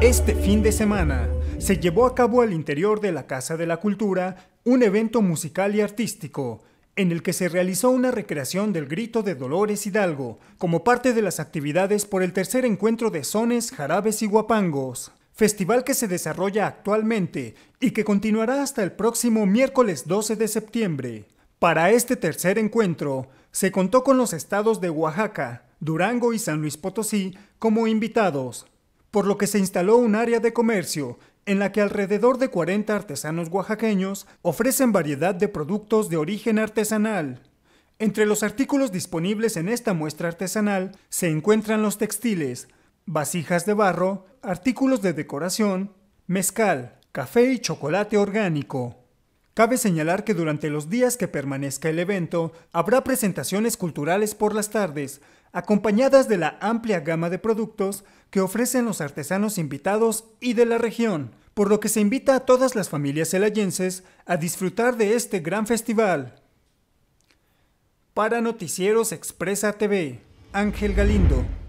Este fin de semana se llevó a cabo al interior de la Casa de la Cultura un evento musical y artístico en el que se realizó una recreación del grito de Dolores Hidalgo como parte de las actividades por el tercer encuentro de sones, jarabes y guapangos, festival que se desarrolla actualmente y que continuará hasta el próximo miércoles 12 de septiembre. Para este tercer encuentro, se contó con los estados de Oaxaca, Durango y San Luis Potosí como invitados, por lo que se instaló un área de comercio en la que alrededor de 40 artesanos oaxaqueños ofrecen variedad de productos de origen artesanal. Entre los artículos disponibles en esta muestra artesanal se encuentran los textiles, vasijas de barro, artículos de decoración, mezcal, café y chocolate orgánico. Cabe señalar que durante los días que permanezca el evento habrá presentaciones culturales por las tardes, acompañadas de la amplia gama de productos que ofrecen los artesanos invitados y de la región, por lo que se invita a todas las familias celayenses a disfrutar de este gran festival. Para Noticieros Expresa TV, Ángel Galindo.